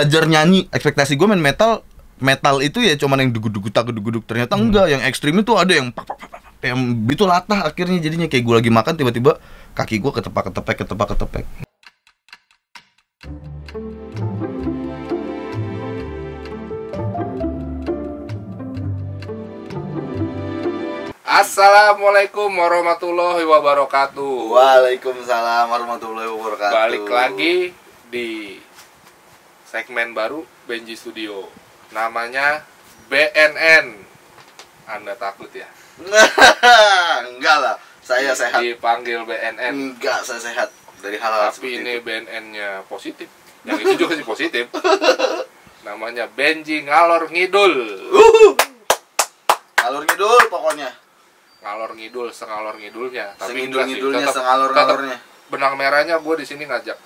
belajar nyanyi ekspektasi gue main metal metal itu ya cuman yang dugu-dugu tak dugu-dugu ternyata hmm. enggak yang ekstrim itu ada yang pak pak pak yang itu latah akhirnya jadinya kayak gue lagi makan tiba-tiba kaki gue ketepak ketepek ketepak ketepek Assalamualaikum warahmatullahi wabarakatuh. Waalaikumsalam warahmatullahi wabarakatuh. Balik lagi di segmen baru Benji Studio. Namanya BNN. Anda takut ya? Enggak lah, saya sehat. Dipanggil BNN. Enggak, saya sehat dari hal-hal Tapi ini BNN-nya positif. Yang itu juga sih positif. Namanya Benji Ngalor Ngidul. Uhuh. Ngalor Ngidul pokoknya. Ngalor Ngidul, sengalor ngidulnya. Tapi ngidulnya, sengalor ngalornya. Benang merahnya gue di sini ngajak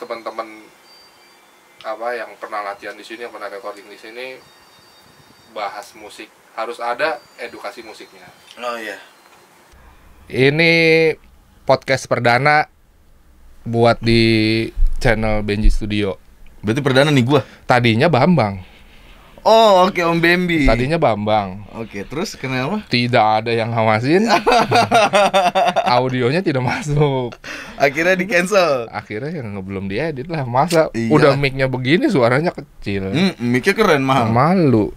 teman-teman apa yang pernah latihan di sini yang pernah recording di sini bahas musik harus ada edukasi musiknya oh iya yeah. ini podcast perdana buat di channel Benji Studio berarti perdana nih gua tadinya Bambang Oh, oke okay, Om Bambi. Tadinya Bambang. Oke, okay, terus kenapa? Tidak ada yang ngawasin. Audionya tidak masuk. Akhirnya di cancel. Akhirnya yang belum diedit lah. Masa iya. udah micnya begini suaranya kecil. Mm, micnya keren mah Malu.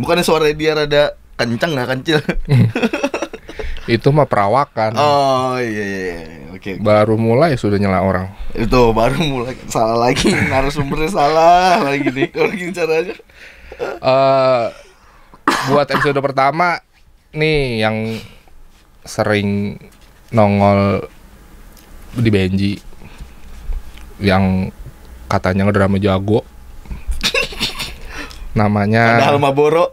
Bukannya suara dia rada kencang nggak kecil? itu mah perawakan. Oh iya iya. iya. Oke. Okay, Baru mulai sudah nyela orang. Itu baru mulai salah lagi narasumbernya salah lagi nih kalau gini caranya uh, buat episode pertama nih yang sering nongol di Benji yang katanya ngedrama jago namanya Padahal Maboro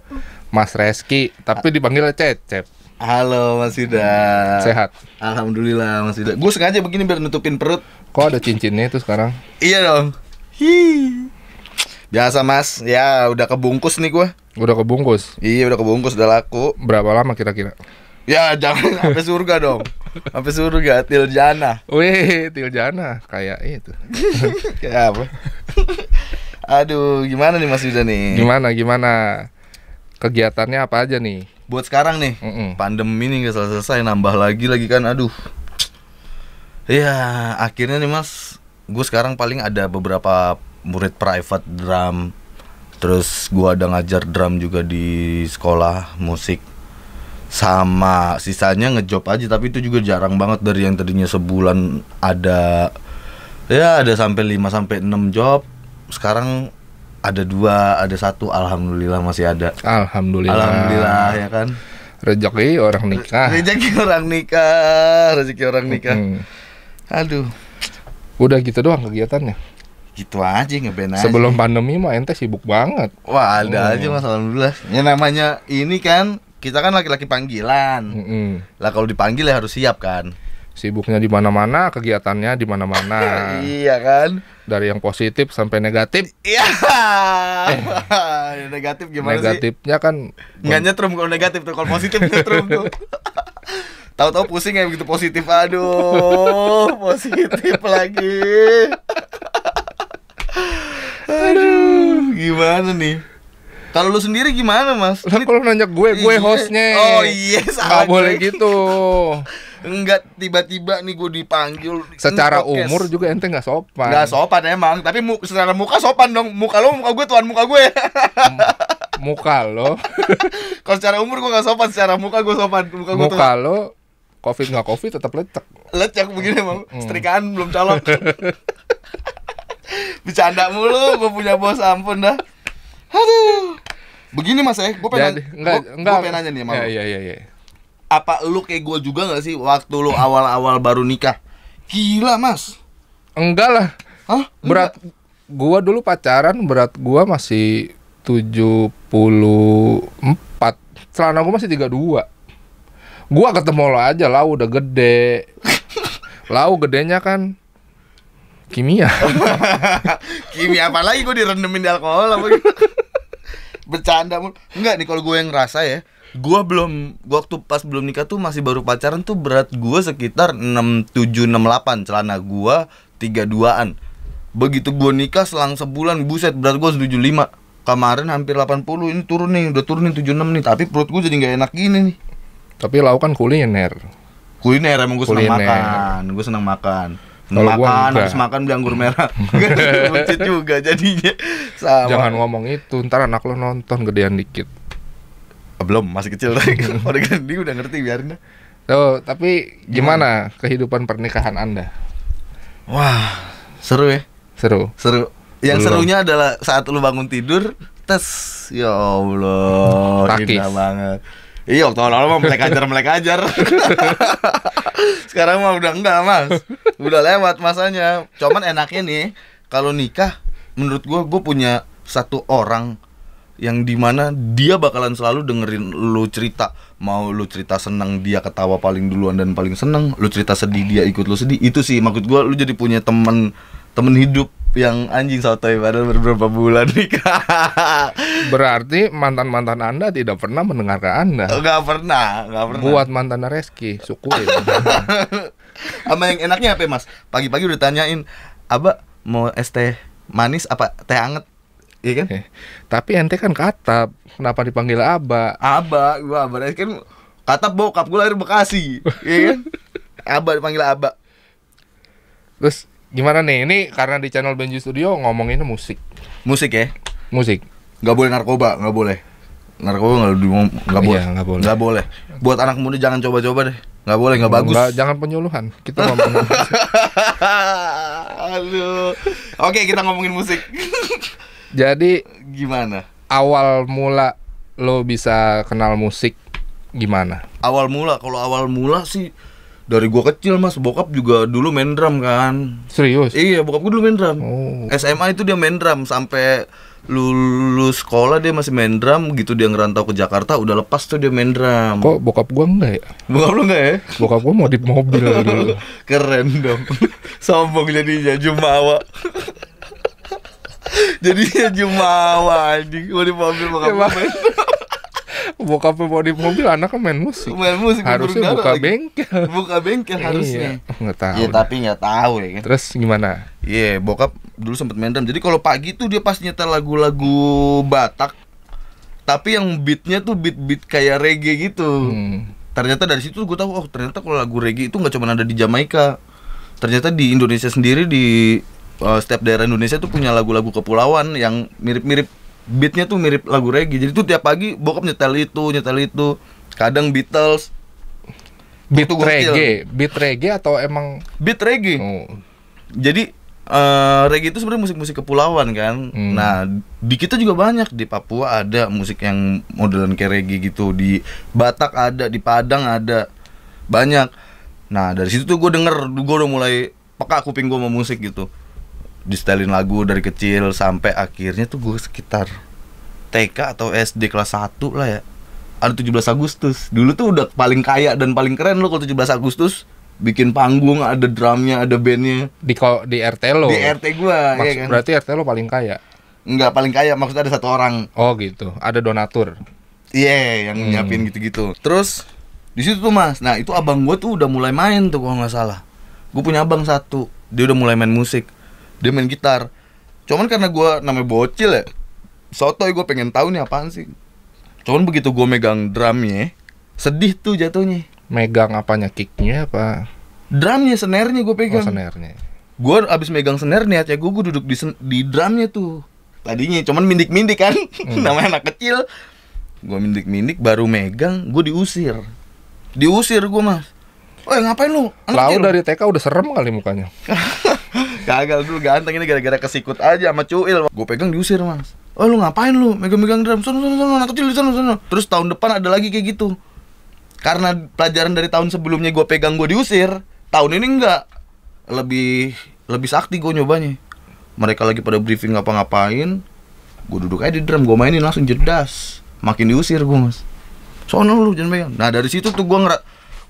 Mas Reski tapi dipanggil Cecep Halo Mas Ida Sehat Alhamdulillah Mas Ida Gue sengaja begini biar nutupin perut Kok ada cincinnya itu sekarang? Iya dong Hi. Biasa mas, ya udah kebungkus nih gue Udah kebungkus? Iya udah kebungkus, udah laku Berapa lama kira-kira? Ya jangan sampai surga dong Sampai surga, Tiljana Wih, Tiljana, kayak itu Kayak apa? Aduh, gimana nih Mas Yuda nih? Gimana, gimana? Kegiatannya apa aja nih? Buat sekarang nih, mm -mm. pandemi nih gak selesai-selesai Nambah lagi lagi kan, aduh Iya, akhirnya nih Mas Gue sekarang paling ada beberapa murid private drum terus gua ada ngajar drum juga di sekolah musik sama sisanya ngejob aja tapi itu juga jarang banget dari yang tadinya sebulan ada ya ada sampai 5 sampai 6 job sekarang ada dua ada satu alhamdulillah masih ada alhamdulillah alhamdulillah ya kan rezeki orang nikah rezeki orang nikah rezeki orang nikah hmm. aduh udah gitu doang kegiatannya gitu aja ngeband aja. Sebelum pandemi mah ente sibuk banget. Wah, ada hmm. aja Mas alhamdulillah. Ya namanya ini kan kita kan laki-laki panggilan. Mm -hmm. Lah kalau dipanggil ya harus siap kan. Sibuknya di mana-mana, kegiatannya di mana-mana. iya kan? Dari yang positif sampai negatif. Iya. eh. Ya, negatif gimana Negatifnya sih? Negatifnya kan nggak nyetrum kalau negatif tuh, kalau positif nyetrum tuh. Tahu-tahu pusing ya begitu positif. Aduh, positif lagi. Aduh, gimana nih? Kalau lu sendiri gimana, Mas? Lah kan kalau nanya gue, gue iya. hostnya. Oh iya, salah. boleh gitu. Enggak tiba-tiba nih gue dipanggil. Secara umur juga ente nggak sopan. Nggak sopan emang, tapi mu secara muka sopan dong. Muka lo, muka gue, tuan muka gue. Hmm, muka lo. kalau secara umur gue nggak sopan, secara muka gue sopan. Muka, gue muka lo covid nggak covid tetap lecek. Lecek begini emang. Hmm. Setrikaan belum calon. Bercanda mulu gue punya bos ampun dah. Aduh. Begini Mas eh gue pengen enggak, enggak, gue pengen nanya nih mas ya, Iya iya iya. Apa lu kayak gue juga gak sih waktu lu awal-awal baru nikah? Gila Mas. Enggak lah. Hah? Berat gue dulu pacaran berat gue masih tujuh puluh empat Celana gue masih tiga dua gue ketemu lo aja lah udah gede. Lau gedenya kan Kimia. Kimia apa lagi gue direndemin di alkohol apa gitu. Bercanda mulu. Enggak nih kalau gue yang ngerasa ya. Gue belum gua waktu pas belum nikah tuh masih baru pacaran tuh berat gue sekitar enam delapan celana gue 32-an. Begitu gue nikah selang sebulan buset berat gue 75. Kemarin hampir 80 ini turun nih, udah turunin 76 nih, tapi perut gue jadi nggak enak gini nih. Tapi lau kan kuliner. Kuliner emang gue seneng makan. Gue seneng makan kalau makan gua harus makan bilang anggur merah. Kan gitu, lucu juga jadinya. Sama. Jangan ngomong itu, ntar anak lo nonton gedean dikit. Ah, belum, masih kecil lagi udah gede udah ngerti biarin. Oh, tapi gimana hmm. kehidupan pernikahan Anda? Wah, seru ya. Seru. Seru. Yang Belum. serunya adalah saat lu bangun tidur, tes. Ya Allah, Takis. indah banget. Iya waktu awal-awal mah melek ajar melek ajar. Sekarang mah udah enggak mas, udah lewat masanya. Cuman enaknya nih kalau nikah, menurut gue gue punya satu orang yang dimana dia bakalan selalu dengerin lo cerita mau lo cerita senang dia ketawa paling duluan dan paling seneng lo cerita sedih dia ikut lo sedih itu sih maksud gue lo jadi punya temen temen hidup yang anjing sotoy padahal beberapa bulan nikah. Berarti mantan-mantan Anda tidak pernah mendengar ke Anda. Enggak pernah, enggak pernah. Buat mantan Reski, syukur Sama yang enaknya apa, Mas? Pagi-pagi udah tanyain, "Aba, mau es teh manis apa teh anget?" Iya kan? Eh, tapi ente kan kata kenapa dipanggil Aba? Aba, gua Aba Reski kan katap bokap gua lahir Bekasi. Iya kan? Aba dipanggil Aba. Terus Gimana nih? Ini karena di channel Benji Studio ngomongin musik. Musik ya? Musik. nggak boleh narkoba, nggak boleh. Narkoba gak, iya, boleh. nggak gak boleh. Gak boleh. Buat anak muda jangan coba-coba deh. nggak boleh, nggak bagus. Gak, jangan penyuluhan. Kita ngomongin musik. Oke, kita ngomongin musik. Jadi gimana? Awal mula lo bisa kenal musik gimana? Awal mula, kalau awal mula sih dari gua kecil mas bokap juga dulu main drum kan serius iya bokap gua dulu main drum oh. SMA itu dia main drum sampai lulus sekolah dia masih main drum gitu dia ngerantau ke Jakarta udah lepas tuh dia main drum kok bokap gua enggak ya bokap lu enggak ya bokap gua mau di mobil dulu keren dong sombong jadinya jumawa jadinya jumawa anjing mau di mobil bokap ya, gua main bokapnya bawa di mobil anaknya main musik main musik harusnya buka lagi. bengkel buka bengkel iya, harusnya nggak tahu ya, tapi nggak tahu ya kan terus gimana iya yeah, bokap dulu sempat main drum jadi kalau pagi tuh dia pas nyetel lagu-lagu Batak tapi yang beatnya tuh beat-beat kayak reggae gitu hmm. ternyata dari situ gue tahu oh ternyata kalau lagu reggae itu nggak cuma ada di Jamaika ternyata di Indonesia sendiri di uh, setiap daerah Indonesia tuh punya lagu-lagu kepulauan yang mirip-mirip beatnya tuh mirip lagu reggae jadi tuh tiap pagi bokap nyetel itu nyetel itu kadang Beatles beat tuh reggae beat reggae atau emang beat reggae oh. jadi uh, reggae itu sebenarnya musik-musik kepulauan kan hmm. nah di kita juga banyak di Papua ada musik yang modelan kayak reggae gitu di Batak ada di Padang ada banyak nah dari situ tuh gue denger gue udah mulai peka kuping gue sama musik gitu distelin lagu dari kecil sampai akhirnya tuh gue sekitar TK atau SD kelas 1 lah ya ada 17 Agustus dulu tuh udah paling kaya dan paling keren lo kalau 17 Agustus bikin panggung ada drumnya ada bandnya di di RT lo di RT gua iya Maksud, ya kan berarti RT lo paling kaya nggak paling kaya maksudnya ada satu orang oh gitu ada donatur iya yeah, yang hmm. nyiapin gitu-gitu terus di situ tuh mas nah itu abang gue tuh udah mulai main tuh kalau nggak salah gue punya abang satu dia udah mulai main musik dia main gitar cuman karena gue namanya bocil ya sotoy gue pengen tahu nih apaan sih cuman begitu gue megang drumnya sedih tuh jatuhnya megang apanya kicknya apa drumnya senernya gue oh, pegang oh, senernya gue abis megang senernya, nih ya gue duduk di di drumnya tuh tadinya cuman mindik mindik kan hmm. namanya anak kecil gue mindik mindik baru megang gue diusir diusir gue mas Oh ngapain lu? Anak Lau dari TK udah serem kali mukanya Gagal dulu ganteng ini gara-gara kesikut aja sama cuil. Gue pegang diusir, Mas. Oh lu ngapain lu megang-megang drum? Sono sono sono anak kecil di sono sono. Terus tahun depan ada lagi kayak gitu. Karena pelajaran dari tahun sebelumnya gue pegang gue diusir, tahun ini enggak. Lebih lebih sakti gue nyobanya. Mereka lagi pada briefing ngapa-ngapain, gue duduk aja di drum, gue mainin langsung jedas. Makin diusir gue mas. Sono lu jangan pegang. Nah dari situ tuh gue ngerak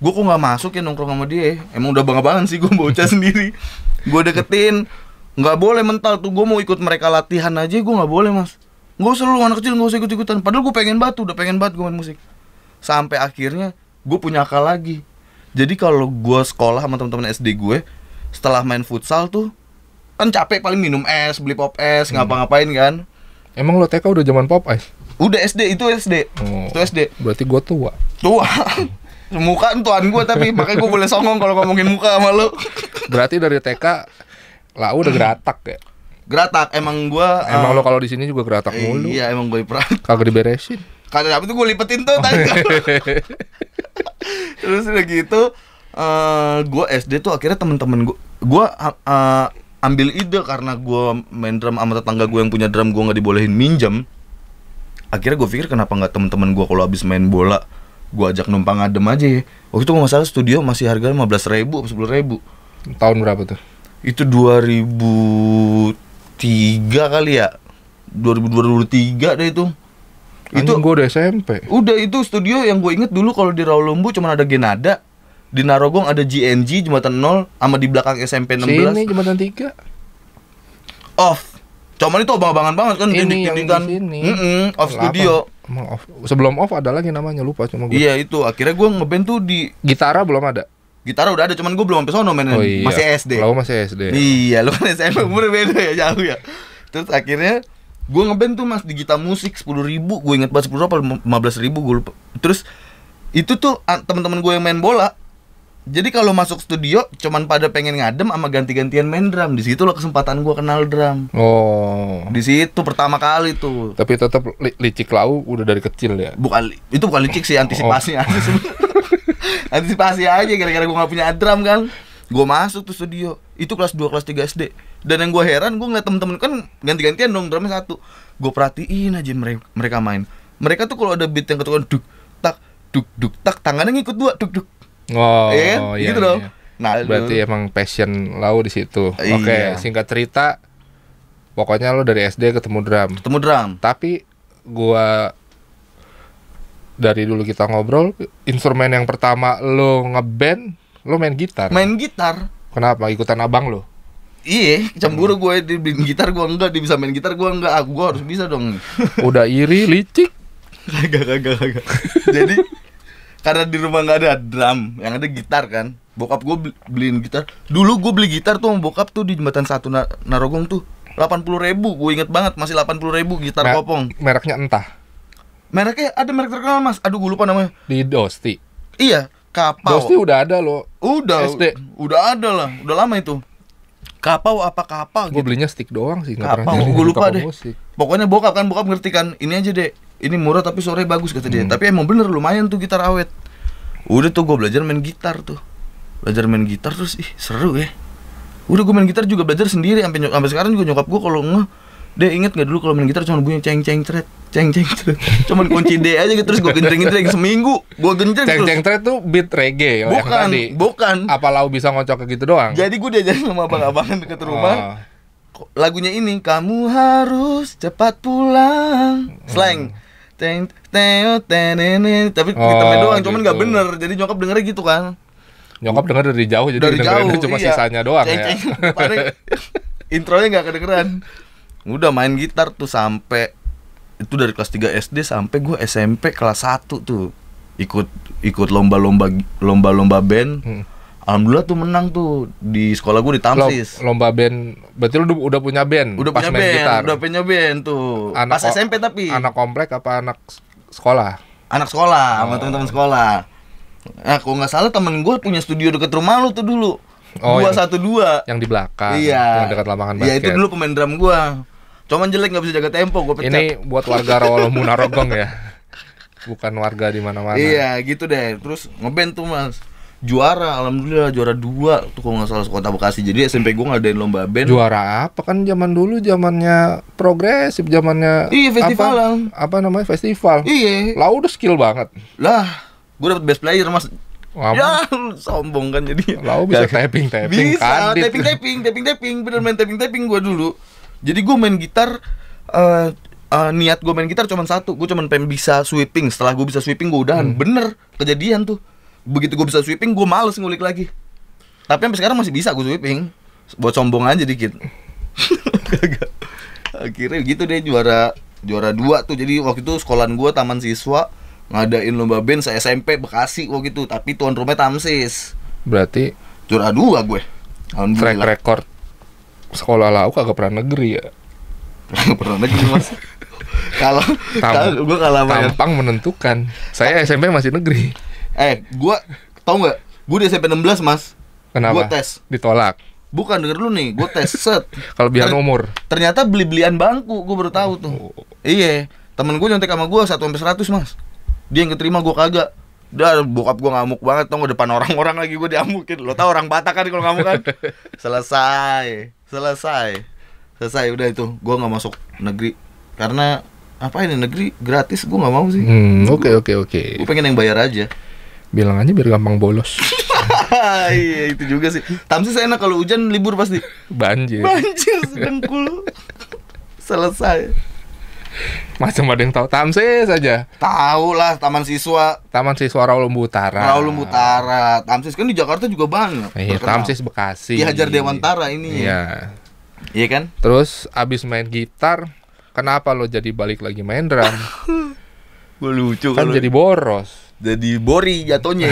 gue kok nggak masuk ya nongkrong sama dia emang udah bangga banget sih gue bocah sendiri gue deketin nggak boleh mental tuh gue mau ikut mereka latihan aja gue nggak boleh mas gue selalu anak kecil gak usah ikut ikutan padahal gue pengen batu, udah pengen batu, gue main musik sampai akhirnya gue punya akal lagi jadi kalau gue sekolah sama teman-teman SD gue setelah main futsal tuh kan capek paling minum es beli pop es hmm. ngapa-ngapain kan Emang lo TK udah zaman pop es? Udah SD, itu SD. Oh, itu SD. Berarti gue tua. Tua. muka tuan gue tapi makanya gue boleh songong kalau ngomongin muka sama lu berarti dari TK lah udah geratak ya geratak emang gue emang uh, lo kalau di sini juga geratak eh, mulu iya emang gue pernah. kagak diberesin kagak tapi tuh gue lipetin tuh tadi terus udah gitu uh, eh, gue SD tuh akhirnya temen-temen gue gue uh, ambil ide karena gue main drum sama tetangga gue yang punya drum gue nggak dibolehin minjem akhirnya gue pikir kenapa nggak temen-temen gue kalau habis main bola gua ajak numpang adem aja ya waktu itu kalau masalah studio masih harga lima belas ribu sepuluh ribu tahun berapa tuh itu 2003 kali ya 2023 deh itu Anjing itu gue udah SMP udah itu studio yang gue inget dulu kalau di Rawalumbu cuma ada Genada di Narogong ada GNG jembatan 0 sama di belakang SMP 16 sini jembatan 3 off Cuman itu abang-abangan banget kan tindik-tindikan. Mm -mm, off Lapa. studio. off. Sebelum off ada lagi namanya lupa cuma gue. Iya itu akhirnya gue ngeband tuh di Gitara belum ada. Gitar udah ada, cuman gue belum sampai sono Oh, iya. Masih SD. lalu oh, masih SD. Iya, lu kan SMP umur beda ya jauh ya. Terus akhirnya gue ngeband tuh mas di Gita Musik sepuluh ribu, gue inget banget sepuluh apa lima belas ribu gue lupa. Terus itu tuh teman-teman gue yang main bola jadi kalau masuk studio cuman pada pengen ngadem sama ganti-gantian main drum. Di situ lo kesempatan gua kenal drum. Oh. Di situ pertama kali tuh. Tapi tetap li licik lau udah dari kecil ya. Bukan itu bukan licik sih antisipasinya. oh. Antisipasi aja gara-gara gua gak punya drum kan. Gua masuk tuh studio. Itu kelas 2 kelas 3 SD. Dan yang gua heran gua ngeliat temen-temen kan ganti-gantian dong drumnya satu. Gua perhatiin aja mereka mereka main. Mereka tuh kalau ada beat yang ketukan duk tak duk duk tak tangannya ngikut dua duk duk Oh, yeah, oh iya, gitu iya. dong. Iya. Nah, berarti dulu. emang passion lau di situ. Iya. Oke, okay, singkat cerita pokoknya lo dari SD ketemu drum. Ketemu drum. Tapi gua dari dulu kita ngobrol instrumen yang pertama lo ngeband lo main gitar. Main gitar. Kenapa ikutan abang lo? Iya, cemburu gue di main gitar gue enggak, dia bisa main gitar gue enggak, aku ah, harus bisa dong. Udah iri, licik. gak, gak, gak. Jadi karena di rumah nggak ada drum yang ada gitar kan bokap gue beliin gitar dulu gue beli gitar tuh bokap tuh di jembatan satu Narogong tuh delapan puluh ribu gue inget banget masih delapan puluh ribu gitar Mer kopong mereknya entah mereknya ada merek terkenal mas aduh gue lupa namanya di Dosti iya kapau Dosti udah ada loh udah SD udah ada lah udah lama itu kapau apa kapau gue gitu. belinya stick doang sih kapau gue lupa deh musik. pokoknya bokap kan bokap ngerti kan ini aja deh ini murah tapi sore bagus kata dia hmm. tapi emang bener lumayan tuh gitar awet udah tuh gue belajar main gitar tuh belajar main gitar terus ih seru ya udah gue main gitar juga belajar sendiri sampai sampai sekarang juga nyokap gue kalau nge dia inget gak dulu kalau main gitar cuma bunyi ceng ceng tret ceng ceng tret cuman kunci D aja gitu terus gue genjreng genjreng seminggu gue genjreng ceng ceng tret tuh beat reggae bukan yang tadi. bukan apa lau bisa ngocok gitu doang jadi gue diajarin sama abang-abangan deket oh. rumah oh. lagunya ini kamu harus cepat pulang hmm. slang teng teng teng tapi oh, main doang gitu. cuman nggak gitu. bener jadi nyokap dengernya gitu kan nyokap denger dari jauh jadi dari jauh, cuma iya. sisanya doang ceng, ya ceng, intronya nggak kedengeran udah main gitar tuh sampai itu dari kelas 3 SD sampai gua SMP kelas 1 tuh ikut ikut lomba-lomba lomba-lomba band hmm Alhamdulillah tuh menang tuh di sekolah gue di Tamsis. Lomba band, berarti lu udah punya band? Udah pas punya main band, gitar. udah punya band tuh. Anak pas SMP tapi. Anak komplek apa anak sekolah? Anak sekolah, oh. sama teman-teman sekolah. Nah, kalau nggak salah temen gue punya studio deket rumah lu tuh dulu. Oh, dua satu dua. Yang di belakang. Iya. Yang dekat lapangan basket. Iya itu dulu pemain drum gue. Cuman jelek nggak bisa jaga tempo gue Ini buat warga Rawalumbu Munarogong ya. Bukan warga di mana-mana. Iya gitu deh. Terus ngeband tuh mas juara alhamdulillah juara dua tuh kalau nggak salah kota Bekasi jadi SMP gue ngadain lomba band juara apa kan zaman dulu zamannya progresif zamannya iya festival apa, apa namanya festival iya lah udah skill banget lah gue dapet best player mas Lama. Ya, sombong kan jadi. Lau bisa tapping, tapping. Bisa, tapping, tapping, tapping, tapping. Bener main tapping, tapping gue dulu. Jadi gue main gitar, uh, uh, niat gue main gitar cuma satu. Gue cuma pengen bisa sweeping. Setelah gue bisa sweeping, gue udahan. Hmm. Bener, kejadian tuh begitu gue bisa sweeping gue males ngulik lagi tapi sampai sekarang masih bisa gue sweeping buat sombong aja dikit akhirnya gitu deh juara juara dua tuh jadi waktu itu sekolahan gue taman siswa ngadain lomba band saya SMP Bekasi waktu itu tapi tuan rumah Tamsis berarti juara dua gue track record sekolah lau kagak pernah negeri ya kagak pernah negeri mas kalau gue kalah tampang menentukan saya SMP masih negeri eh gua tau nggak gue di SMP 16 mas kenapa gue tes ditolak bukan denger lu nih gue tes set kalau biar nomor ternyata beli belian bangku gua baru tahu tuh oh. iya temen gue nyontek sama gue satu sampai seratus mas dia yang keterima gua kagak udah bokap gue ngamuk banget tau depan orang-orang lagi gue diamukin lo tau orang Batak kan kalau ngamuk kan selesai selesai selesai udah itu gue nggak masuk negeri karena apa ini negeri gratis gue nggak mau sih hmm, oke oke oke gue pengen yang bayar aja bilang aja biar gampang bolos iya itu juga sih tamsis enak kalau hujan libur pasti banjir banjir sedengkul selesai Macam ada yang tahu Tamsis saja. Tahu lah Taman Siswa. Taman Siswa Raulumbu Utara. Raulumbu Utara. Tamsis kan di Jakarta juga banyak. Iya, Tamsis Bekasi. Dihajar Dewantara ini. Iya. Iya kan? Terus abis main gitar, kenapa lo jadi balik lagi main drum? Gue lucu kan Kan jadi boros jadi bori jatuhnya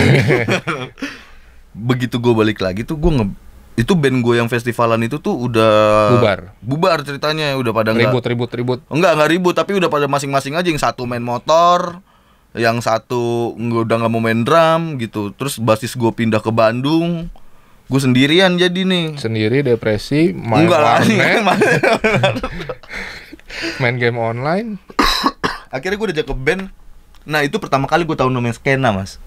begitu gue balik lagi tuh gue nge itu band gue yang festivalan itu tuh udah bubar bubar ceritanya udah pada ribut enggak, ribut ribut enggak enggak ribut tapi udah pada masing-masing aja yang satu main motor yang satu udah nggak mau main drum gitu terus basis gue pindah ke Bandung gue sendirian jadi nih sendiri depresi main enggak warnet main game online akhirnya gue udah ke band Nah itu pertama kali gue tahu namanya skena mas.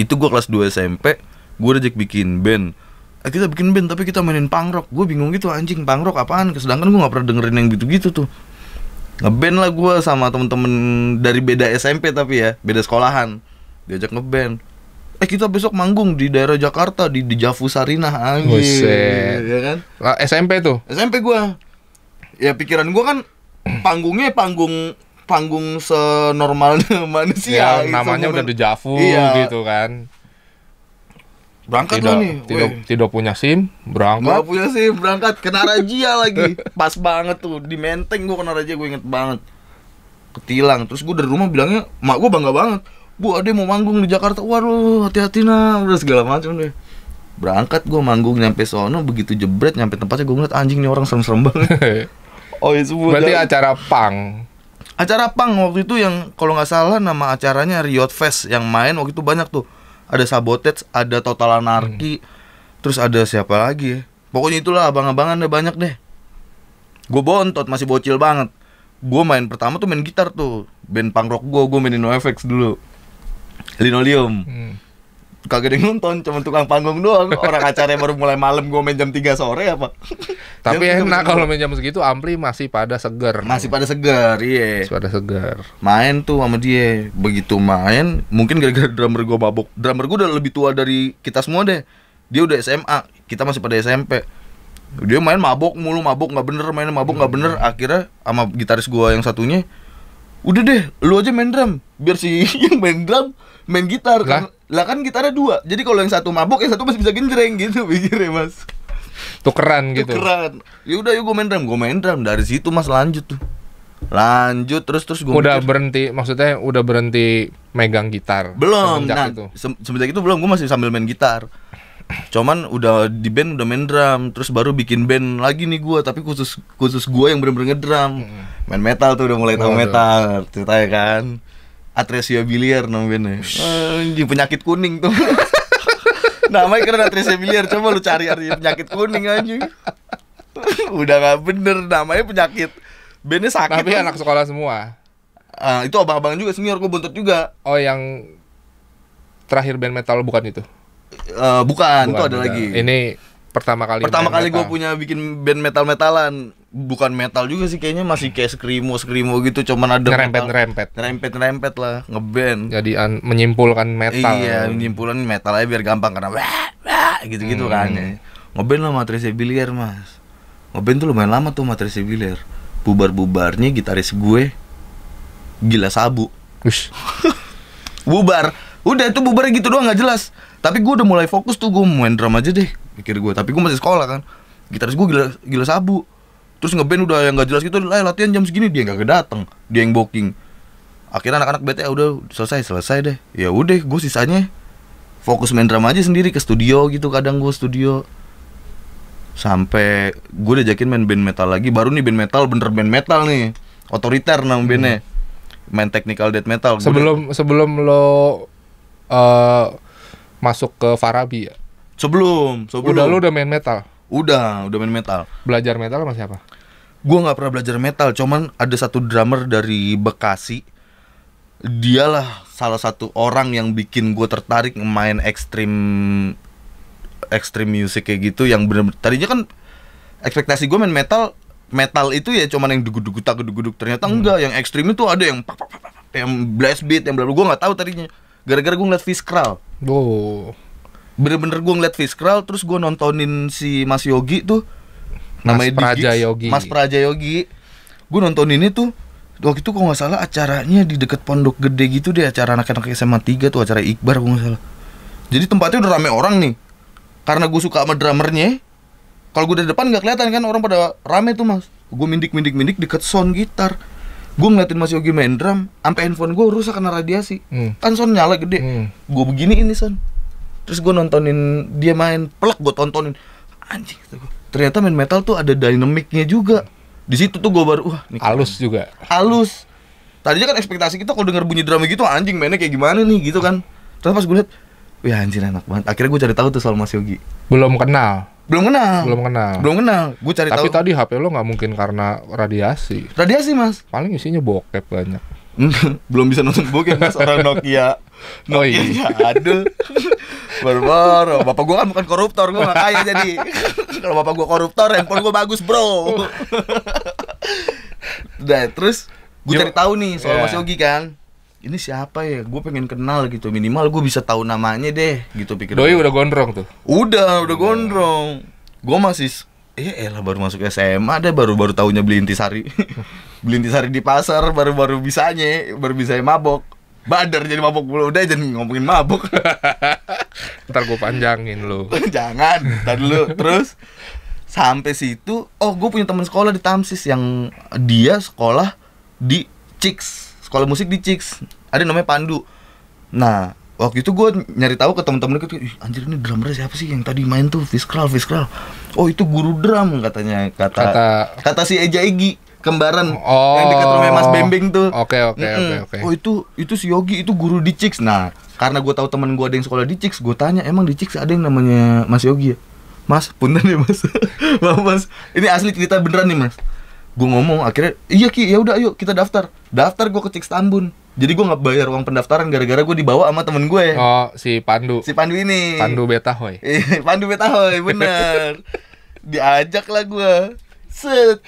Itu gue kelas 2 SMP, gue rejek bikin band. Eh, kita bikin band tapi kita mainin pangrok Gue bingung gitu anjing pangrok apaan? Sedangkan gue gak pernah dengerin yang gitu-gitu tuh. Ngeband lah gue sama temen-temen dari beda SMP tapi ya, beda sekolahan. Diajak ngeband. Eh kita besok manggung di daerah Jakarta di di Javu Sarinah anjing. Ya kan? SMP tuh. SMP gue. Ya pikiran gue kan panggungnya panggung panggung senormal manusia. Ya, namanya udah udah Javu iya. gitu kan. Berangkat tidak, nih. Tidak, tidak punya SIM, berangkat. Gak punya SIM, berangkat. Kena razia lagi. Pas banget tuh di Menteng gua kena razia, gue inget banget. Ketilang. Terus gue dari rumah bilangnya, "Mak gue bangga banget. Bu, ade mau manggung di Jakarta. Waduh, hati-hati nah." Udah segala macam deh berangkat gue manggung nyampe sono begitu jebret nyampe tempatnya gue ngeliat anjing nih orang serem-serem banget oh itu iya, berarti acara pang acara pang waktu itu yang kalau nggak salah nama acaranya Riot Fest yang main waktu itu banyak tuh ada Sabotage ada Total Anarchy, hmm. terus ada siapa lagi ya pokoknya itulah abang-abangan deh banyak deh gue bontot masih bocil banget gue main pertama tuh main gitar tuh band punk rock gue gue mainin No NoFX dulu linoleum hmm kagak ada yang nonton cuma tukang panggung doang orang acaranya baru mulai malam gue main jam 3 sore apa tapi jam enak kalau main jam segitu ampli masih pada seger masih pada seger iya masih pada seger main tuh sama dia begitu main mungkin gara-gara drummer gue mabok, drummer gue udah lebih tua dari kita semua deh dia udah SMA kita masih pada SMP dia main mabok mulu mabok nggak bener main mabok nggak bener hmm. akhirnya sama gitaris gue yang satunya udah deh lu aja main drum biar si yang main drum main gitar kan lah kan ada dua. Jadi kalau yang satu mabuk yang satu masih bisa genjreng gitu pikirnya, Mas. Tukeran gitu. Tukeran. Ya udah yuk gue main drum, gue main drum. Dari situ Mas lanjut tuh. Lanjut terus terus gue Udah mikir. berhenti, maksudnya udah berhenti megang gitar. Belum. Semenjak nah, itu. Se semenjak itu belum, gue masih sambil main gitar. Cuman udah di band udah main drum, terus baru bikin band lagi nih gue, tapi khusus khusus gue yang bener-bener ngedrum. Hmm. Main metal tuh udah mulai tahu metal, ceritanya kan atresia biliar namanya anjing penyakit kuning tuh namanya karena atresia biliar coba lu cari artinya penyakit kuning anjing udah gak bener namanya penyakit Bennya sakit tapi kan? anak sekolah semua uh, itu abang-abang juga senior gue buntut juga oh yang terakhir band metal bukan itu uh, eh, bukan, bukan itu ada beda. lagi ini pertama kali pertama kali gue punya bikin band metal metalan bukan metal juga sih kayaknya masih kayak skrimo skrimo gitu cuman ada rempet rempet rempet rempet lah ngeband jadi an, menyimpulkan metal iya menyimpulkan metal aja biar gampang karena wah, wah gitu gitu hmm. kan ya. ngeband lah materi biliar mas ngeband tuh lumayan lama tuh materi biliar bubar bubarnya gitaris gue gila sabu bubar udah itu bubar gitu doang nggak jelas tapi gue udah mulai fokus tuh gue main drama aja deh pikir gue tapi gue masih sekolah kan gitaris gue gila gila sabu terus ngeband udah yang nggak jelas gitu lah latihan jam segini dia nggak dateng dia yang booking akhirnya anak-anak bete ya udah selesai selesai deh ya udah gue sisanya fokus main drama aja sendiri ke studio gitu kadang gue studio sampai gue udah jakin main band metal lagi baru nih band metal bener band metal nih otoriter nama bandnya hmm. main technical death metal sebelum udah... sebelum lo uh, masuk ke Farabi ya sebelum sebelum udah lo udah main metal Udah, udah main metal. Belajar metal sama siapa? Gue nggak pernah belajar metal, cuman ada satu drummer dari Bekasi. Dialah salah satu orang yang bikin gue tertarik main ekstrim ekstrim musik kayak gitu yang bener, -bener tadinya kan ekspektasi gue main metal metal itu ya cuman yang dugu-dugu tak dugu degu ternyata hmm. enggak yang ekstrim itu ada yang pak pak pak yang blast beat yang bla gue nggak tahu tadinya gara-gara gue ngeliat Fiskral. Oh bener-bener gue ngeliat Fiskral terus gue nontonin si Mas Yogi tuh Mas Praja Digi, Yogi Mas Praja Yogi gue nontonin itu waktu itu kok nggak salah acaranya di deket pondok gede gitu deh acara anak-anak SMA 3 tuh acara Iqbar gue nggak salah jadi tempatnya udah rame orang nih karena gue suka sama drummernya kalau gue dari depan nggak kelihatan kan orang pada rame tuh mas gue mindik mindik mindik deket sound gitar gue ngeliatin Mas Yogi main drum sampai handphone gue rusak kena radiasi hmm. kan sound nyala gede hmm. gue begini ini sound terus gue nontonin dia main pelak gue tontonin anjing ternyata main metal tuh ada dinamiknya juga di situ tuh gue baru wah nih halus juga halus tadinya kan ekspektasi kita kalau denger bunyi drama gitu anjing mainnya kayak gimana nih gitu kan terus pas gue lihat Wih anjing enak banget. Akhirnya gue cari tahu tuh soal Mas Yogi. Belum kenal. Belum kenal. Belum kenal. Belum kenal. Gue cari Tapi tahu. Tapi tadi HP lo nggak mungkin karena radiasi. Radiasi mas. Paling isinya bokep banyak. belum bisa nonton bokeh mas orang Nokia oh, Nokia oh, iya. Ya, aduh bapak gua kan bukan koruptor gua gak kaya jadi kalau bapak gua koruptor handphone gua bagus bro nah terus gua cari tahu nih soal yeah. Mas Yogi kan ini siapa ya gua pengen kenal gitu minimal gua bisa tahu namanya deh gitu pikir doi udah gondrong tuh udah udah gondrong gua masih Iya elah baru masuk SMA deh baru baru tahunya beli intisari. beli intisari di pasar baru baru bisanya baru bisa mabok. Badar jadi mabok mulu udah jadi ngomongin mabok. Ntar gue panjangin lu. Jangan, entar lu terus sampai situ oh gue punya teman sekolah di Tamsis yang dia sekolah di Chicks sekolah musik di Chicks ada namanya Pandu nah waktu itu gue nyari tahu ke temen-temen gitu anjir ini drummer siapa sih yang tadi main tuh Fiskral Fiskral oh itu guru drum katanya kata kata, kata si Eja Egi kembaran oh, yang dekat rumah Mas Bembeng tuh oke oke oke oke oh itu itu si Yogi itu guru di Chicks nah karena gue tahu temen gue ada yang sekolah di Chicks gue tanya emang di Chicks ada yang namanya Mas Yogi ya Mas punten nih ya, Mas Maaf Mas ini asli cerita beneran nih Mas gue ngomong akhirnya iya ki ya udah ayo kita daftar daftar gue ke Chicks Tambun jadi gue nggak bayar uang pendaftaran gara-gara gue dibawa sama temen gue ya. oh si Pandu si Pandu ini Pandu Betahoy iya, Pandu Betahoy bener diajak lah gue set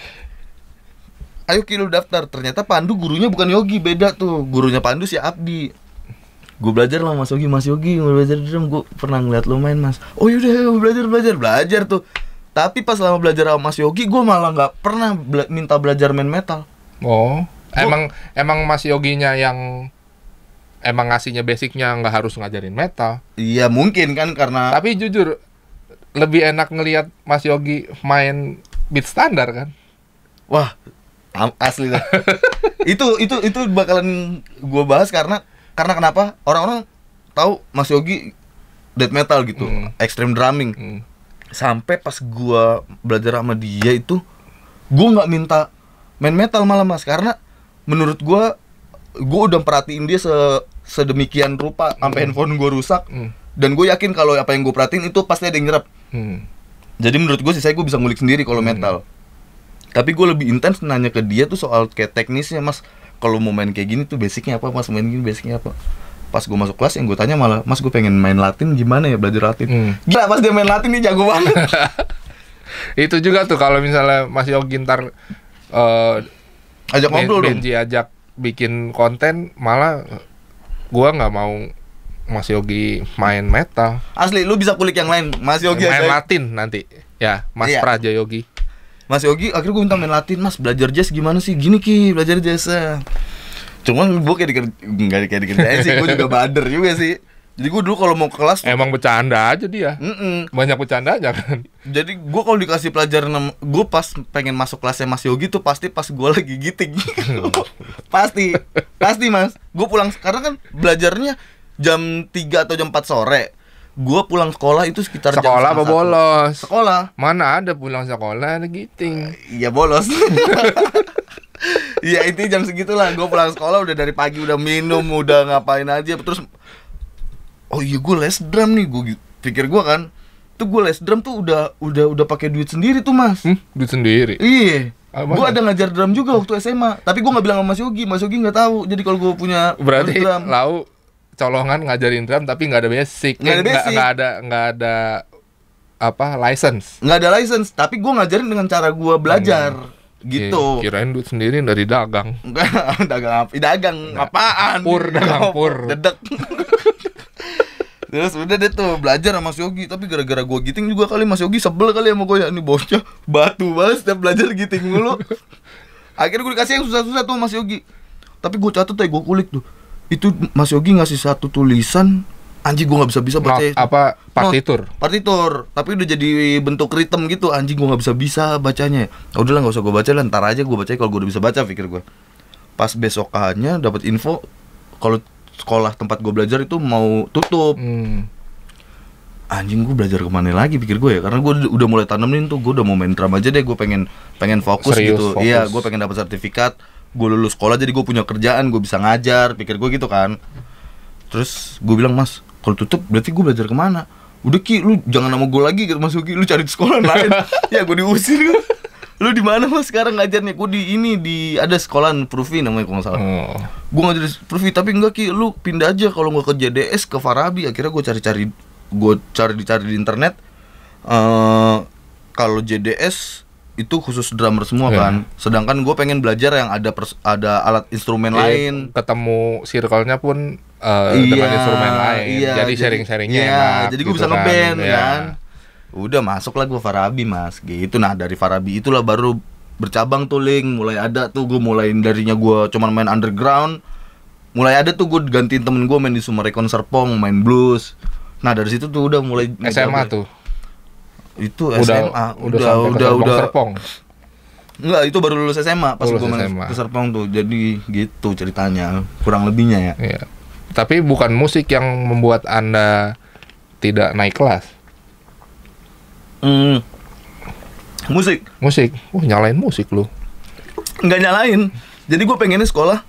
ayo kilo daftar ternyata Pandu gurunya bukan Yogi beda tuh gurunya Pandu si Abdi gue belajar lah Mas Yogi Mas Yogi gue belajar drum gue pernah ngeliat lo main Mas oh yaudah yaudah, belajar belajar belajar tuh tapi pas lama belajar sama Mas Yogi gue malah nggak pernah bela minta belajar main metal oh emang emang Mas Yoginya yang emang ngasihnya basicnya nggak harus ngajarin metal. Iya mungkin kan karena. Tapi jujur lebih enak ngelihat Mas Yogi main beat standar kan. Wah asli lah. itu itu itu bakalan gue bahas karena karena kenapa orang-orang tahu Mas Yogi dead metal gitu, hmm. extreme drumming. Hmm. Sampai pas gue belajar sama dia itu gue nggak minta main metal malah mas karena menurut gua gua udah perhatiin dia se sedemikian rupa sampai hmm. handphone gua rusak hmm. dan gue yakin kalau apa yang gua perhatiin itu pasti ada yang nyerap hmm. jadi menurut gua sih saya gua bisa ngulik sendiri kalau hmm. metal tapi gue lebih intens nanya ke dia tuh soal kayak teknisnya mas kalau mau main kayak gini tuh basicnya apa mas main gini basicnya apa pas gue masuk kelas yang gue tanya malah mas gue pengen main Latin gimana ya belajar Latin hmm. gila pas dia main Latin nih jago banget itu juga tuh kalau misalnya Mas Yogi ntar uh, ajak ngobrol Benji dong. ajak bikin konten malah gua nggak mau Mas Yogi main metal. Asli, lu bisa kulik yang lain. Mas Yogi main aja. Latin nanti. Ya, Mas iya. Praja Yogi. Mas Yogi, akhirnya gua minta main Latin, Mas belajar jazz gimana sih? Gini ki, belajar jazz. Cuman gue kayak diker, nggak kayak dikerjain sih, gue juga bader juga sih. Jadi gue dulu kalau mau ke kelas emang tuh, bercanda aja dia. Mm-mm. Banyak bercandanya kan. Jadi gue kalau dikasih pelajaran gue pas pengen masuk kelasnya Mas Yogi tuh pasti pas gue lagi giting. pasti. Pasti Mas. Gue pulang sekarang kan belajarnya jam 3 atau jam 4 sore. Gue pulang sekolah itu sekitar sekolah jam apa bolos? Sekolah. Mana ada pulang sekolah ada giting. Eh, iya uh, bolos. Iya itu jam segitulah gue pulang sekolah udah dari pagi udah minum udah ngapain aja terus oh iya gue les drum nih gue pikir gue kan tuh gue les drum tuh udah udah udah pakai duit sendiri tuh mas hmm, duit sendiri iya ah, gue ada ngajar drum juga waktu SMA tapi gue nggak bilang sama Mas Yogi Mas Yogi nggak tahu jadi kalau gue punya berarti drum, lau colongan ngajarin drum tapi nggak ada basic nggak ada basic nggak ada nggak ada apa license nggak ada license tapi gue ngajarin dengan cara gue belajar hmm. Gitu. Ya, kirain duit sendiri dari dagang. Enggak, dagang apa? Dagang apaan? Pur, dagang pur. Dedek. Terus udah deh tuh belajar sama Mas Yogi, tapi gara-gara gua giting juga kali Mas Yogi sebel kali sama gua ya ini bosnya batu banget setiap belajar giting mulu. Akhirnya gue dikasih yang susah-susah tuh Mas Yogi. Tapi gua catat tuh, gua kulik tuh. Itu Mas Yogi ngasih satu tulisan anjing gua nggak bisa bisa baca Not, apa partitur Not, partitur tapi udah jadi bentuk ritem gitu anjing gua nggak bisa bisa bacanya oh, udahlah nggak usah gua baca lah ntar aja gua baca kalau gua udah bisa baca pikir gua pas besokannya dapat info kalau sekolah tempat gue belajar itu mau tutup hmm. anjing gue belajar kemana lagi pikir gue ya karena gue udah mulai tanamin tuh gue udah mau main drama aja deh gue pengen pengen fokus Serius, gitu fokus. iya gue pengen dapat sertifikat gue lulus sekolah jadi gue punya kerjaan gue bisa ngajar pikir gue gitu kan terus gue bilang mas kalau tutup berarti gue belajar kemana udah ki lu jangan nama gue lagi gitu mas Uki lu cari sekolah lain ya gue diusir kan lu di mana mas sekarang ngajarnya ku di ini di ada sekolahan Profi namanya kalau nggak salah oh. gue ngajar Profi tapi enggak ki lu pindah aja kalau nggak ke JDS ke Farabi akhirnya gue cari-cari gue cari dicari di internet uh, kalau JDS itu khusus drummer semua yeah. kan. Sedangkan gue pengen belajar yang ada pers ada alat instrumen eh, lain. Ketemu circle-nya pun uh, iya, dengan instrumen lain. Iya, jadi sharing-sharingnya. Iya, jadi gue gitu bisa kan. ngeband yeah. kan udah masuk lah gue Farabi mas gitu nah dari Farabi itulah baru bercabang tuh link mulai ada tuh gue mulai darinya gue cuman main underground mulai ada tuh gue gantiin temen gue main di Summarecon Serpong main blues nah dari situ tuh udah mulai SMA tuh itu SMA udah udah udah, udah Serpong Enggak, itu baru lulus SMA pas lulus gue main SMA. ke Serpong tuh jadi gitu ceritanya kurang lebihnya ya iya. tapi bukan musik yang membuat anda tidak naik kelas Hmm. Musik. Musik. Wah oh, nyalain musik lu. Nggak nyalain. Jadi gue pengennya sekolah.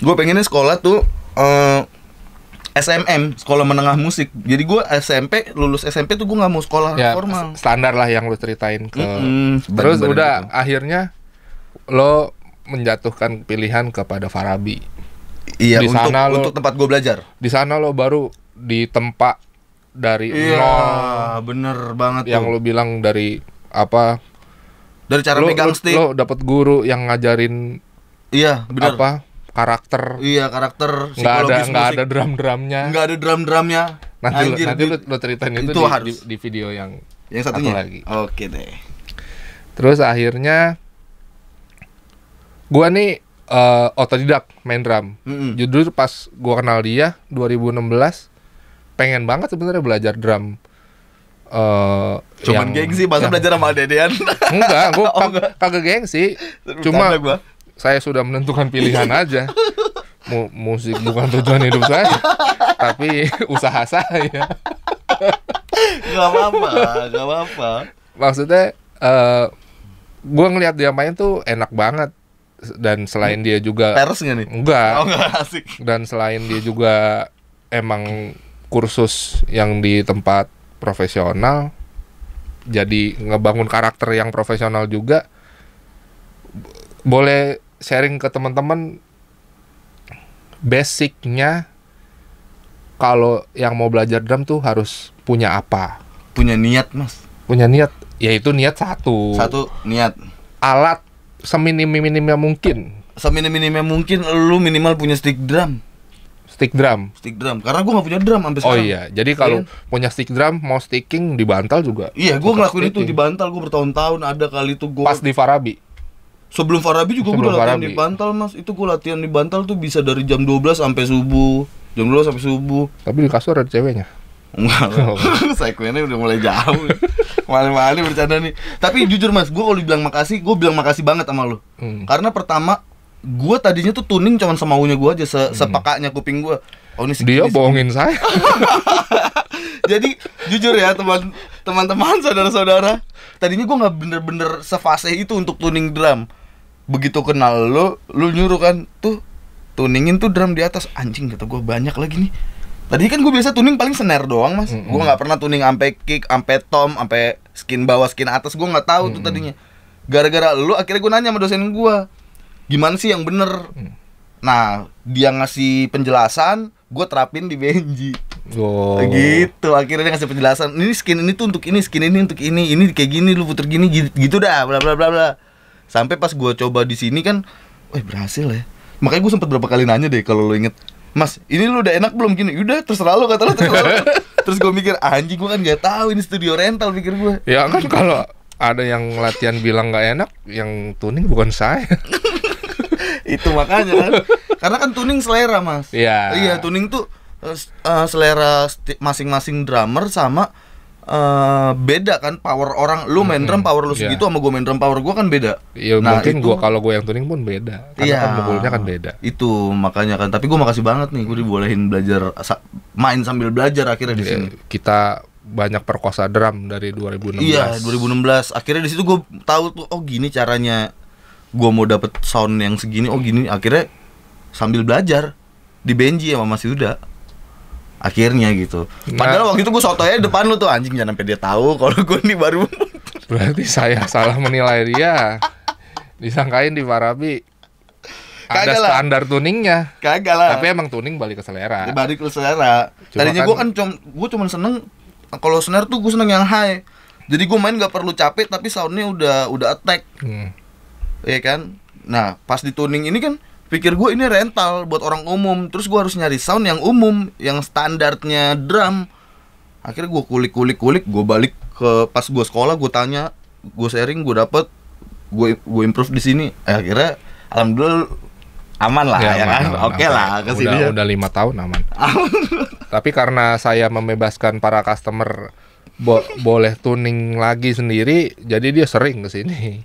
Gue pengennya sekolah tuh uh, eh, SMM, sekolah menengah musik. Jadi gue SMP lulus SMP tuh gue nggak mau sekolah ya, formal. Standar lah yang lu ceritain ke. Mm -hmm. Terus Barang -barang udah gitu. akhirnya lo menjatuhkan pilihan kepada Farabi. Iya. Di untuk, sana lo, untuk tempat gue belajar. Di sana lo baru di tempat dari iya, nol bener banget yang tuh. lo bilang dari apa dari cara lu, megang lo, stick lo dapet guru yang ngajarin iya bener. apa karakter iya karakter nggak ada nggak ada drum drumnya nggak ada drum drumnya nanti Anjir, lo, nanti lo, lu ceritain itu, itu di, Di, di video yang yang satu lagi oke deh terus akhirnya gua nih uh, otodidak main drum mm -hmm. jujur pas gua kenal dia 2016 pengen banget sebenarnya belajar drum Uh, Cuman yang, gengsi masa yang, belajar sama Dedean Enggak, gua oh, kag kagak gengsi Cuma gua. saya sudah menentukan pilihan aja Mu Musik bukan tujuan hidup saya Tapi usaha saya Gak apa-apa, gak apa-apa Maksudnya uh, eh, Gue ngelihat dia main tuh enak banget Dan selain dia juga Persnya nih? Enggak, oh, enggak asik. Dan selain dia juga emang kursus yang di tempat profesional jadi ngebangun karakter yang profesional juga boleh sharing ke teman-teman basicnya kalau yang mau belajar drum tuh harus punya apa punya niat mas punya niat yaitu niat satu satu niat alat seminim minimnya mungkin seminim minimnya mungkin lu minimal punya stick drum stick drum. Stick drum. Karena gue nggak punya drum sampai oh sekarang. Oh iya. Jadi kalau yeah. punya stick drum mau sticking di bantal juga. Iya, gue ngelakuin sticking. itu di bantal gue bertahun-tahun ada kali itu gue. Pas di Farabi. Sebelum Farabi juga gue latihan Farabi. di bantal mas. Itu gue latihan di bantal tuh bisa dari jam 12 sampai subuh. Jam 12 sampai subuh. Tapi di kasur ada ceweknya. Enggak oh. udah mulai jauh Malah-malah bercanda nih Tapi jujur mas Gue kalau dibilang makasih Gue bilang makasih banget sama lo hmm. Karena pertama gue tadinya tuh tuning cuman semaunya gue aja se hmm. sepakaknya kuping gue oh ini segini, dia bohongin saya jadi jujur ya teman teman-teman saudara-saudara tadinya gue nggak bener-bener sefase itu untuk tuning drum begitu kenal lo lo nyuruh kan tuh tuningin tuh drum di atas anjing kata gue banyak lagi nih tadi kan gue biasa tuning paling senar doang mas mm -hmm. gue hmm. nggak pernah tuning ampe kick ampe tom ampe skin bawah skin atas gue nggak tahu mm -hmm. tuh hmm. tadinya gara-gara lu akhirnya gue nanya sama dosen gue gimana sih yang bener hmm. nah dia ngasih penjelasan gue terapin di Benji Oh. gitu akhirnya dia ngasih penjelasan ini skin ini tuh untuk ini skin ini untuk ini ini kayak gini lu puter gini gitu, gitu dah bla bla bla bla sampai pas gue coba di sini kan wah eh, berhasil ya makanya gue sempet berapa kali nanya deh kalau lo inget mas ini lu udah enak belum gini udah terserah lu kata lu terserah terus gue mikir anjing gue kan gak tahu ini studio rental pikir gue ya kan kalau ada yang latihan bilang gak enak yang tuning bukan saya itu makanya kan karena kan tuning selera mas iya yeah. iya tuning tuh uh, selera masing-masing drummer sama uh, beda kan power orang lu main drum power lu iya. segitu yeah. sama gue main drum power gue kan beda ya nah, mungkin gue kalau gue yang tuning pun beda karena yeah, kan pukulnya kan beda itu makanya kan tapi gue makasih banget nih gue dibolehin belajar main sambil belajar akhirnya di iya, sini kita banyak perkosa drum dari 2016 iya 2016 akhirnya di situ gue tahu tuh oh gini caranya gue mau dapet sound yang segini oh gini akhirnya sambil belajar di Benji sama Mas Yuda akhirnya gitu nah. padahal nah. waktu itu gue sotonya depan lu tuh anjing jangan sampai dia tahu kalau gue ini baru berarti saya salah menilai dia disangkain di Farabi ada Kagak standar tuningnya. Kagak lah. Tapi emang tuning balik ke selera. Balik ke selera. Cuma Tadinya kan, gue kan cum, gue cuma seneng kalau senar tuh gue seneng yang high. Jadi gue main gak perlu capek tapi soundnya udah udah attack. Hmm ya kan nah pas di tuning ini kan pikir gue ini rental buat orang umum terus gue harus nyari sound yang umum yang standarnya drum akhirnya gue kulik kulik kulik gue balik ke pas gue sekolah gue tanya gue sharing gue dapet gue gue improve di sini eh, akhirnya alhamdulillah aman lah ya, ya kan oke okay lah kesini udah, ya. udah lima tahun aman tapi karena saya membebaskan para customer bo boleh tuning lagi sendiri jadi dia sering kesini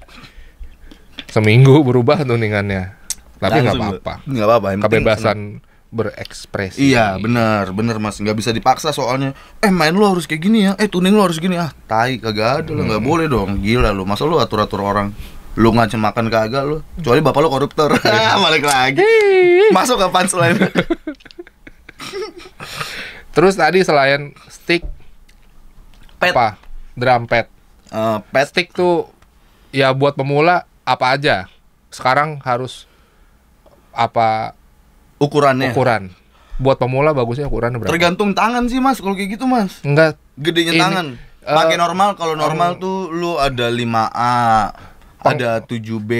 Seminggu berubah tuningannya. Tapi nggak apa-apa. Nggak apa-apa. Kebebasan berekspresi. Iya, benar, benar Mas. Nggak bisa dipaksa soalnya. Eh, main lo harus kayak gini ya. Eh, tuning lo harus gini ah. Tai kagak ada hmm. nggak boleh dong. Gila lo. Masa lo atur-atur orang? lu ngancem makan kagak lu kecuali bapak lu koruptor balik lagi masuk ke selain terus tadi selain stick pet. apa drum pet uh, pet stick tuh ya buat pemula apa aja sekarang harus apa ukurannya ukuran buat pemula bagusnya ukuran berapa tergantung tangan sih mas kalau kayak gitu mas enggak gedenya ini, tangan eh, pakai uh, normal kalau normal um, tuh lu ada 5A ada 7B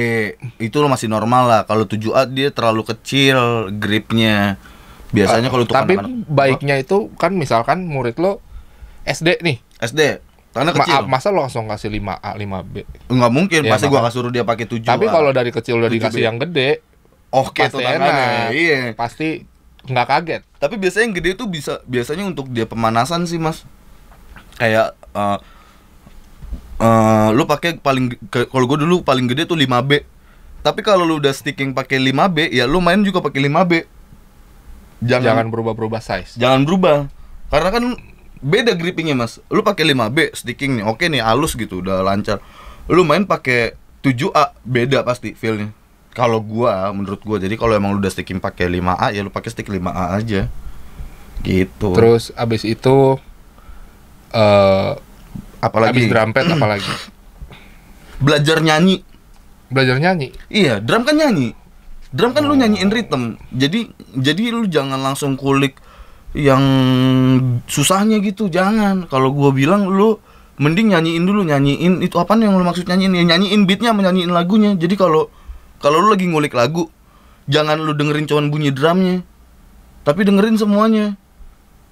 itu lo masih normal lah kalau 7A dia terlalu kecil gripnya biasanya eh, kalau uh, tapi anak -anak, baiknya apa? itu kan misalkan murid lo SD nih SD Tanah kecil. Ma ah, masa lo langsung kasih 5A, 5B? Enggak mungkin, ya, pasti gua enggak suruh dia pakai 7. Tapi kalau dari kecil udah dikasih yang gede, oke okay, pasti enak. Iya. Pasti nggak kaget. Tapi biasanya yang gede itu bisa biasanya untuk dia pemanasan sih, Mas. Kayak uh, uh, lu pakai paling kalau gua dulu paling gede tuh 5B. Tapi kalau lu udah sticking pakai 5B, ya lu main juga pakai 5B. Jangan jangan berubah-berubah size. Jangan berubah. Karena kan beda grippingnya mas lu pakai 5B sticking nih oke nih halus gitu udah lancar lu main pakai 7A beda pasti feelnya kalau gua menurut gua jadi kalau emang lu udah sticking pakai 5A ya lu pakai stick 5A aja gitu terus abis itu uh, apalagi abis drum pad hmm. apalagi belajar nyanyi belajar nyanyi iya drum kan nyanyi drum kan oh. lu nyanyiin ritme jadi jadi lu jangan langsung kulik yang susahnya gitu jangan kalau gue bilang lu mending nyanyiin dulu nyanyiin itu apa yang lu maksud nyanyiin ya nyanyiin beatnya menyanyiin lagunya jadi kalau kalau lu lagi ngulik lagu jangan lu dengerin cuman bunyi drumnya tapi dengerin semuanya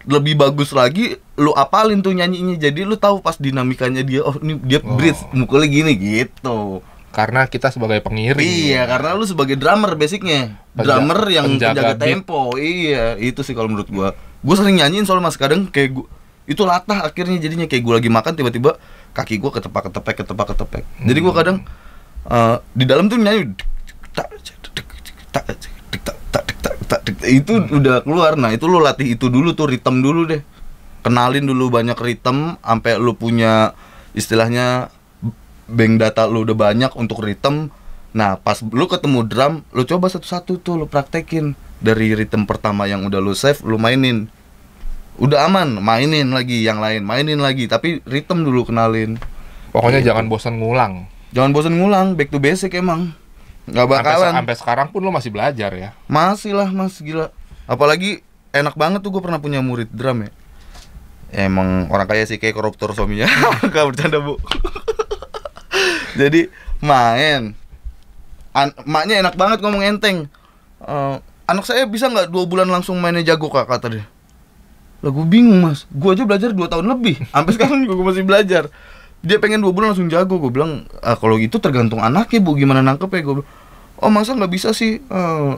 lebih bagus lagi lu apalin tuh nyanyinya jadi lu tahu pas dinamikanya dia oh ini dia oh. bridge mukulnya gini gitu karena kita sebagai pengiring iya karena lu sebagai drummer basicnya drummer yang penjaga, penjaga tempo iya itu sih kalau menurut gua gue sering nyanyiin soal mas kadang kayak gue itu latah akhirnya jadinya kayak gue lagi makan tiba-tiba kaki gue ketepak ketepek ketepak ketepek hmm. jadi gue kadang uh, di dalam tuh nyanyi itu udah keluar nah itu lo latih itu dulu tuh ritem dulu deh kenalin dulu banyak ritem sampai lo punya istilahnya bank data lo udah banyak untuk ritem nah pas lo ketemu drum lo coba satu-satu tuh lo praktekin dari ritme pertama yang udah lu save lu mainin udah aman mainin lagi yang lain mainin lagi tapi ritme dulu kenalin pokoknya gitu. jangan bosan ngulang jangan bosan ngulang back to basic emang nggak bakalan sampai, sekarang pun lo masih belajar ya masih lah mas gila apalagi enak banget tuh gue pernah punya murid drum ya emang orang kaya sih kayak koruptor suaminya gak bercanda bu jadi main An maknya enak banget ngomong enteng eh, anak saya bisa nggak dua bulan langsung mainnya jago kak kata dia lah gue bingung mas gue aja belajar dua tahun lebih sampai sekarang juga gue masih belajar dia pengen dua bulan langsung jago gue bilang ah, kalau gitu tergantung anaknya bu gimana ya gue oh masa nggak bisa sih uh,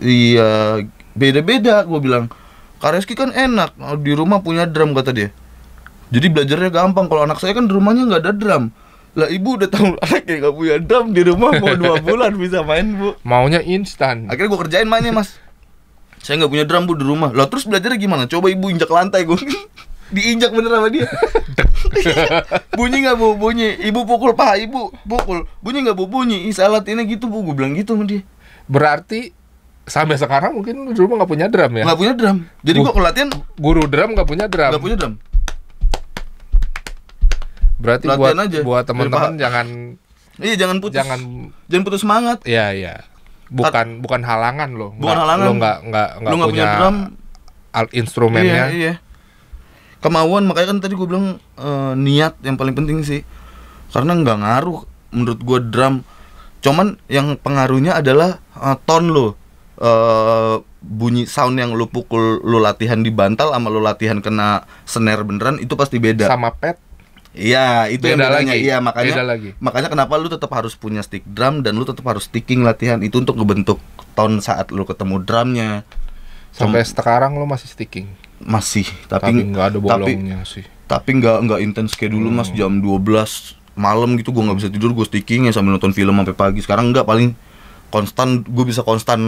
iya beda-beda gue bilang Kareski kan enak di rumah punya drum kata dia jadi belajarnya gampang kalau anak saya kan di rumahnya nggak ada drum lah ibu udah tahu kayak gak punya drum di rumah mau dua bulan bisa main bu maunya instan akhirnya gue kerjain mainnya mas saya nggak punya drum bu di rumah lo terus belajarnya gimana coba ibu injak lantai gue diinjak bener sama dia bunyi nggak bu bunyi ibu pukul paha ibu pukul bunyi nggak bu bunyi Ih, salat ini gitu bu gue bilang gitu sama dia berarti sampai sekarang mungkin di rumah nggak punya drum ya nggak punya drum jadi gue latihan guru drum nggak punya drum nggak punya drum Berarti Latihan buat aja. buat teman-teman jangan Iya, jangan putus. Jangan jangan putus semangat. Iya, iya. Bukan At, bukan halangan loh. Bukan nggak, halangan. Lo nggak nggak nggak punya, punya drum al instrumennya. Iya, iya. Kemauan makanya kan tadi gue bilang e, niat yang paling penting sih. Karena nggak ngaruh menurut gue drum. Cuman yang pengaruhnya adalah uh, eh, tone lo. Uh, eh, bunyi sound yang lu pukul lu latihan di bantal sama lu latihan kena snare beneran itu pasti beda. Sama pet Iya, itu Beda yang bedanya. Iya, makanya lagi. makanya kenapa lu tetap harus punya stick drum dan lu tetap harus sticking latihan itu untuk ngebentuk tone saat lu ketemu drumnya. Sampai Sem sekarang lu masih sticking. Masih, tapi nggak ada bolongnya tapi, sih. Tapi nggak nggak intens kayak dulu hmm. Mas jam 12 malam gitu gua nggak bisa tidur gua sticking ya sambil nonton film sampai pagi. Sekarang nggak paling konstan gue bisa konstan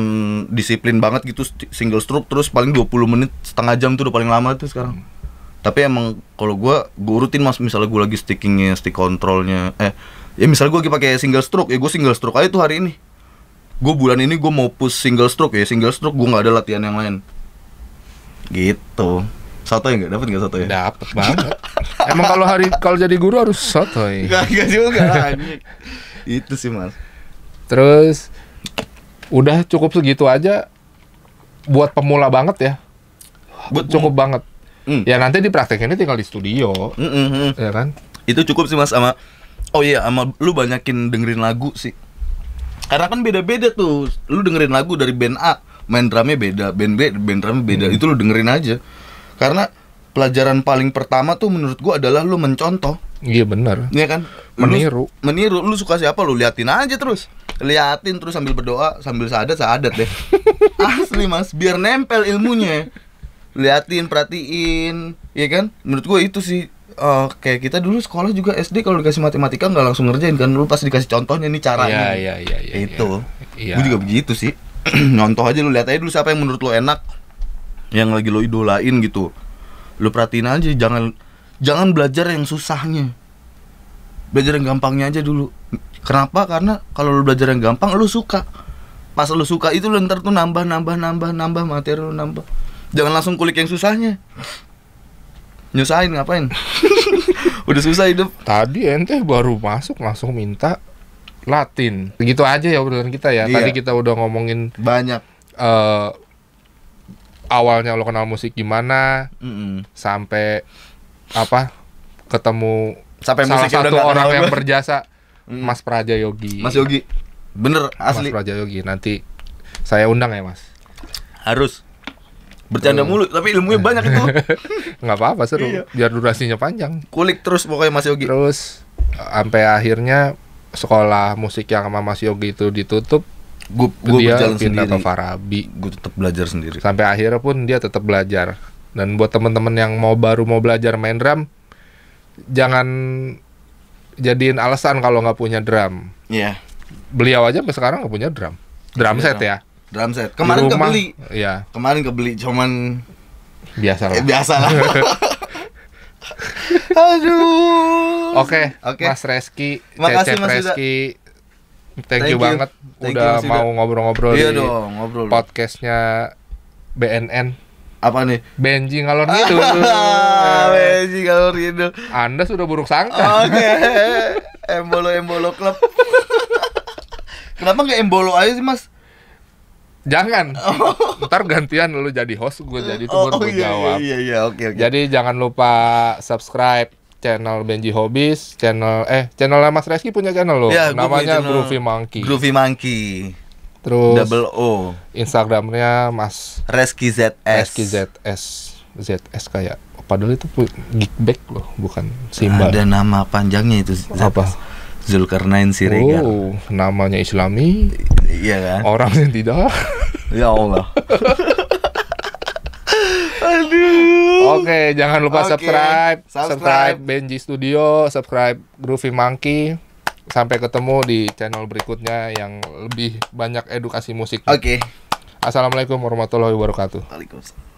disiplin banget gitu single stroke terus paling 20 menit setengah jam tuh udah paling lama tuh sekarang tapi emang kalau gue gue rutin mas misalnya gue lagi stickingnya stick kontrolnya eh ya misalnya gue lagi pakai single stroke ya gue single stroke aja tuh hari ini gue bulan ini gue mau push single stroke ya single stroke gue nggak ada latihan yang lain gitu satu ya nggak dapat nggak satu ya dapat banget emang kalau hari kalau jadi guru harus satu ya nggak nggak juga itu sih mas terus udah cukup segitu aja buat pemula banget ya buat cukup banget Mm. Ya nanti di praktek ini tinggal di studio, mm -hmm. ya kan? Itu cukup sih mas sama. Oh iya, sama lu banyakin dengerin lagu sih. Karena kan beda-beda tuh. Lu dengerin lagu dari band A, main drumnya beda, band B, band drumnya beda. Mm. Itu lu dengerin aja. Karena pelajaran paling pertama tuh menurut gua adalah lu mencontoh. Iya benar. Iya kan? Meniru. Lu, meniru. Lu suka siapa lu liatin aja terus. Liatin terus sambil berdoa, sambil sadat, sadar deh. Asli Mas, biar nempel ilmunya liatin perhatiin ya kan menurut gue itu sih uh, kayak kita dulu sekolah juga SD kalau dikasih matematika nggak langsung ngerjain kan dulu pasti dikasih contohnya nih caranya ya, itu ya. gue juga begitu sih nonton aja lu lihat aja dulu siapa yang menurut lu enak yang lagi lu idolain gitu lu perhatiin aja jangan jangan belajar yang susahnya belajar yang gampangnya aja dulu kenapa karena kalau lu belajar yang gampang lu suka pas lu suka itu lu ntar tuh nambah nambah nambah nambah materi lu nambah jangan langsung kulik yang susahnya nyusahin ngapain udah susah hidup tadi ente baru masuk langsung minta Latin gitu aja ya obrolan kita ya iya. tadi kita udah ngomongin banyak uh, awalnya lo kenal musik gimana mm -mm. sampai apa ketemu sampai salah satu orang yang berjasa mm. Mas Praja Yogi Mas Yogi bener asli Mas Praja Yogi nanti saya undang ya Mas harus bercanda hmm. mulu tapi ilmunya banyak itu nggak apa-apa seru iya. biar durasinya panjang kulik terus pokoknya Mas Yogi terus sampai akhirnya sekolah musik yang sama Mas Yogi itu ditutup gue gue berjalan pindah sendiri. ke Farabi gue tetap belajar sendiri sampai akhirnya pun dia tetap belajar dan buat temen-temen yang mau baru mau belajar main drum jangan jadiin alasan kalau nggak punya drum Iya yeah. beliau aja sampai sekarang nggak punya drum drum set ya drum set kemarin rumah, kebeli ya kemarin kebeli cuman biasa lah eh, biasa lah aduh oke okay, oke okay. mas Reski Makasih, Cecep mas Reski thank, thank you, you banget thank udah you, mau ngobrol-ngobrol iya di dong, ngobrol. podcastnya BNN apa nih? Benji ngalor gitu. Benji ngalor gitu. Anda sudah buruk sangka. Oke. Okay. Embolo Embolo Club. Kenapa nggak Embolo aja sih, Mas? Jangan. Oh. Ntar gantian lu jadi host, gue jadi tuh oh, oh, iya, jawab. Iya, iya, oke, okay, Jadi jangan lupa subscribe channel Benji Hobbies, channel eh channelnya Mas Reski punya channel lo, Ya, namanya channel Groovy Monkey. Groovy Monkey. Terus Double O. Instagramnya Mas Reski ZS. Reski ZS. ZS kayak padahal itu gig loh, bukan simbal. Ada nama panjangnya itu ZS. Apa? Zulkarnain Siregar. Oh, namanya Islami. Iya kan? Orangnya tidak. ya Allah. Aduh. Oke, jangan lupa okay. subscribe. subscribe. Subscribe Benji Studio, subscribe Groovy Monkey. Sampai ketemu di channel berikutnya yang lebih banyak edukasi musik. Oke. Assalamualaikum warahmatullahi wabarakatuh. Waalaikumsalam.